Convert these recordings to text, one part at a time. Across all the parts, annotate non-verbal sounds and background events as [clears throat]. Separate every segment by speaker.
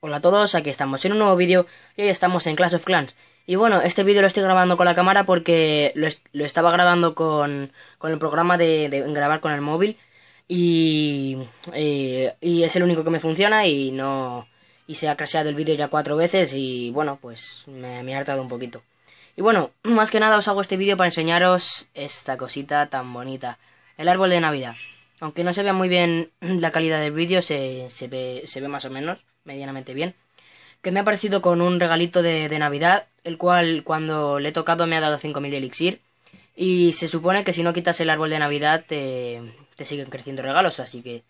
Speaker 1: Hola a todos, aquí estamos en un nuevo vídeo y hoy estamos en Clash of Clans. Y bueno, este vídeo lo estoy grabando con la cámara porque lo, estaba grabando con, con el programa de, grabar con el móvil y, y, es el único que me funciona y no y se ha crasheado el vídeo ya cuatro veces y bueno, pues me, me ha hartado un poquito. Y bueno, [clears throat] más que nada os hago este vídeo para enseñaros esta cosita tan bonita, el árbol de Navidad. Aunque no se vea muy bien [clears throat] la calidad del vídeo, se, ve, más o menos, medianamente bien. Que me ha parecido con un regalito de, Navidad, el cual cuando le he tocado me ha dado 5.000 de elixir. Y se supone que si no quitas el árbol de Navidad te, siguen creciendo regalos, así que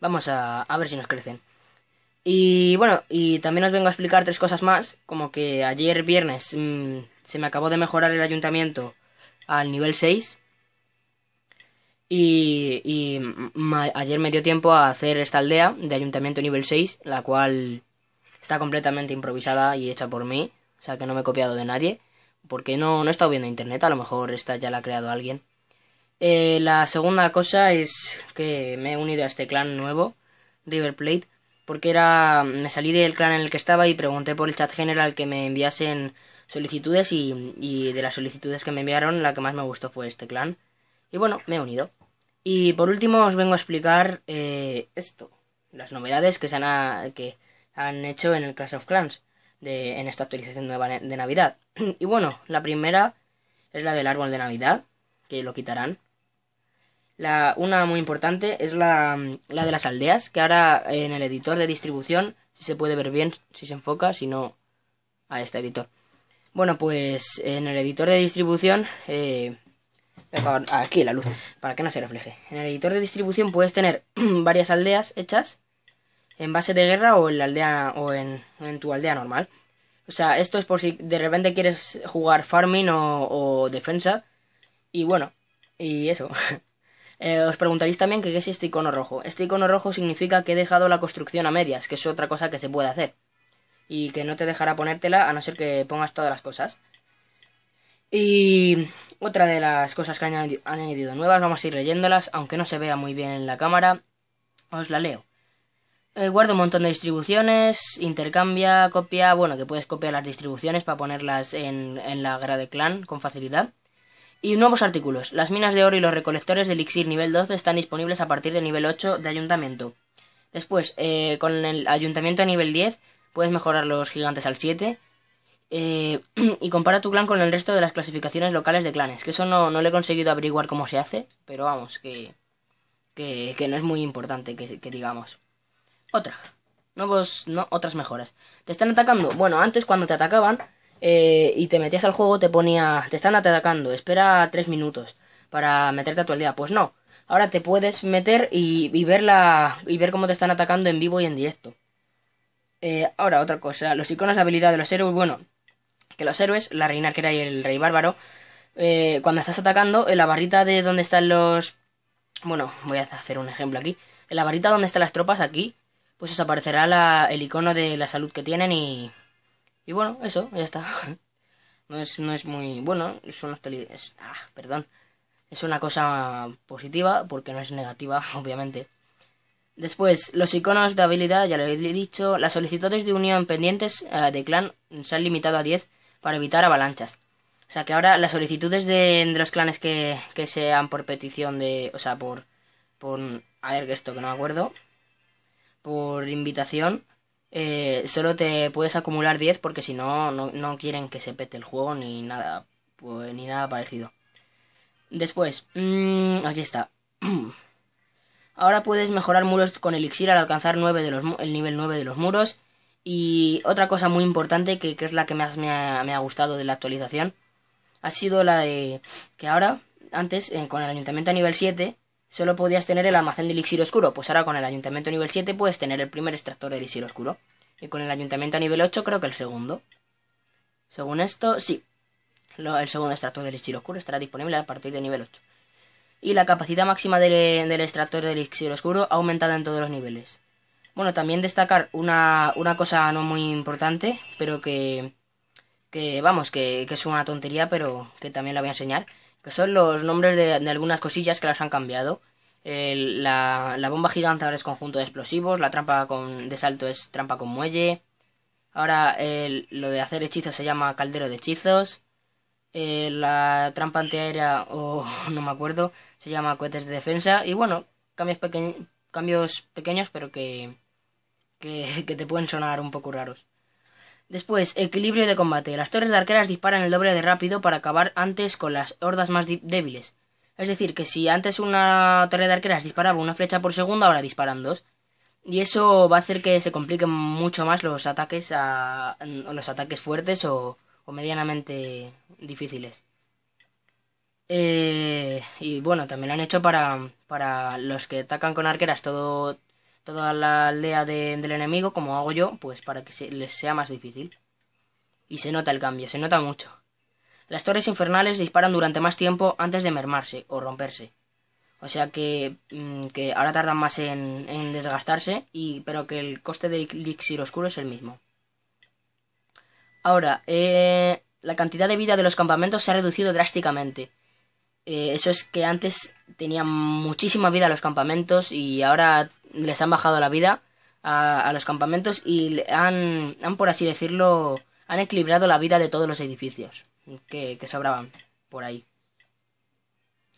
Speaker 1: vamos a, ver si nos crecen. Y bueno, y también os vengo a explicar tres cosas más, como que ayer viernes mm, se me acabó de mejorar el ayuntamiento al nivel 6, y, ayer me dio tiempo a hacer esta aldea de ayuntamiento nivel 6, la cual está completamente improvisada y hecha por mí, o sea que no me he copiado de nadie, porque no, no he estado viendo internet, a lo mejor esta ya la ha creado alguien. Eh, la segunda cosa es que me he unido a este clan nuevo, River Plate, porque era me salí del clan en el que estaba y pregunté por el chat general que me enviasen solicitudes y, y de las solicitudes que me enviaron la que más me gustó fue este clan. Y bueno, me he unido. Y por último os vengo a explicar eh, esto, las novedades que se han, que han hecho en el Clash of Clans de, en esta actualización nueva de Navidad. [clears throat] y bueno, la primera es la del árbol de Navidad, que lo quitarán. La, una muy importante es la, de las aldeas, que ahora en el editor de distribución, si se puede ver bien, si se enfoca, si no, a este editor. Bueno, pues en el editor de distribución eh, [coughs] aquí la luz, para que no se refleje. En el editor de distribución puedes tener [coughs] varias aldeas hechas en base de guerra o en la aldea o en, tu aldea normal. O sea, esto es por si de repente quieres jugar farming o, defensa. Y bueno, y eso. [laughs] Eh, os preguntaréis también qué es este icono rojo. Este icono rojo significa que he dejado la construcción a medias, que es otra cosa que se puede hacer. Y que no te dejará ponértela a no ser que pongas todas las cosas. Y otra de las cosas que han añadido, nuevas, vamos a ir leyéndolas, aunque no se vea muy bien en la cámara, os la leo. Eh, guardo un montón de distribuciones, intercambia, copia, bueno, que puedes copiar las distribuciones para ponerlas en, la la de clan con facilidad. Y nuevos artículos. Las minas de oro y los recolectores de elixir nivel 12 están disponibles a partir del nivel 8 de ayuntamiento. Después, eh, con el ayuntamiento a nivel 10 puedes mejorar los gigantes al 7 eh, [clears throat] y compara tu clan con el resto de las clasificaciones locales de clanes. Que eso no, no le he conseguido averiguar cómo se hace, pero vamos, que, que, que no es muy importante que, digamos. Otra. Nuevos, no, otras mejoras. ¿Te están atacando? Bueno, antes cuando te atacaban eh, y te metías al juego te ponía, te están atacando, espera tres minutos para meterte a tu aldea. Pues no, ahora te puedes meter y, y ver, la, y ver cómo te están atacando en vivo y en directo. Eh, ahora, otra cosa, los iconos de habilidad de los héroes, bueno, que los héroes, la reina arquera y el rey bárbaro, eh, cuando estás atacando, en la barrita de donde están los... Bueno, voy a hacer un ejemplo aquí. En la barrita donde están las tropas, aquí, pues os aparecerá el icono de la salud que tienen y... Y bueno, eso, ya está. [laughs] No es, no es muy... Bueno, son una ah, perdón. Es una cosa positiva, porque no es negativa, [laughs] obviamente. Después, los iconos de habilidad, ya lo he dicho. Las solicitudes de unión pendientes eh, de clan se han limitado a 10 para evitar avalanchas. O sea que ahora las solicitudes de, los clanes que, que, sean por petición de. O sea, por. por a ver, esto que no me acuerdo. Por invitación. Eh, solo te puedes acumular 10 porque si no, no quieren que se pete el juego ni nada. Pues, ni nada parecido. Después, mm, aquí está. [clears throat] Ahora puedes mejorar muros con elixir al alcanzar 9 de los, el nivel 9 de los muros y otra cosa muy importante que, es la que más me ha, me ha, gustado de la actualización ha sido la de que ahora, antes, eh, con el ayuntamiento a nivel 7, solo podías tener el almacén de elixir oscuro. Pues ahora con el ayuntamiento a nivel 7 puedes tener el primer extractor de elixir oscuro. Y con el ayuntamiento a nivel 8 creo que el segundo. Según esto, sí. el segundo extractor de elixir oscuro estará disponible a partir de nivel 8. Y la capacidad máxima del, del extractor de elixir oscuro ha aumentado en todos los niveles. Bueno, también destacar una, una cosa no muy importante, pero que, que vamos, que, es una tontería, pero que también la voy a enseñar, que son los nombres de, algunas cosillas que las han cambiado. la, bomba gigante ahora es conjunto de explosivos, la trampa de salto es trampa con muelle. Ahora lo de hacer hechizos se llama caldero de hechizos. Eh, la trampa antiaérea, o [laughs] no me acuerdo, se llama cohetes de defensa. Y bueno, cambios, peque cambios pequeños, pero que, que, te pueden sonar un poco raros. Después, equilibrio de combate. Las torres de arqueras disparan el doble de rápido para acabar antes con las hordas más débiles. Es decir, que si antes una torre de arqueras disparaba una flecha por segundo, ahora disparan dos. Y eso va a hacer que se compliquen mucho más los ataques a, los ataques fuertes o, o medianamente difíciles. Eh, y bueno, también lo han hecho para, para los que atacan con arqueras todo toda la aldea del enemigo, como hago yo, pues para que les sea más difícil. Y se nota el cambio, se nota mucho. Las torres infernales disparan durante más tiempo antes de mermarse o romperse. O sea que, mm, que ahora tardan más en, desgastarse, y, pero que el coste del elixir oscuro es el mismo. Ahora, eh, la cantidad de vida de los campamentos se ha reducido drásticamente. Eh, eso es que antes tenían muchísima vida los campamentos y ahora les han bajado la vida a, los campamentos y han, han, por así decirlo, han equilibrado la vida de todos los edificios que, sobraban por ahí.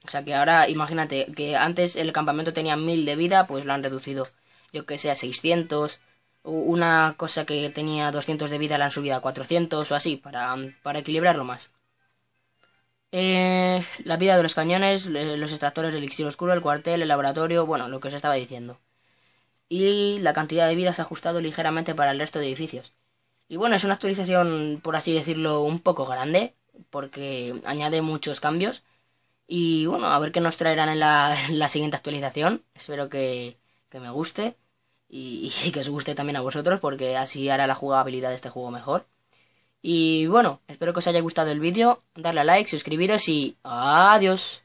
Speaker 1: O sea que ahora imagínate que antes el campamento tenía mil de vida, pues lo han reducido, yo que sé, a 600. Una cosa que tenía 200 de vida la han subido a 400 o así, para, para equilibrarlo más. Eh, la vida de los cañones, los extractores, el elixir oscuro, el cuartel, el laboratorio, bueno, lo que os estaba diciendo. Y la cantidad de se ha ajustado ligeramente para el resto de edificios. Y bueno, es una actualización, por así decirlo, un poco grande, porque añade muchos cambios. Y bueno, a ver qué nos traerán en la, siguiente actualización. Espero que, me guste y, que os guste también a vosotros, porque así hará la jugabilidad de este juego mejor. Y bueno, espero que os haya gustado el vídeo, darle a like, suscribiros y adiós.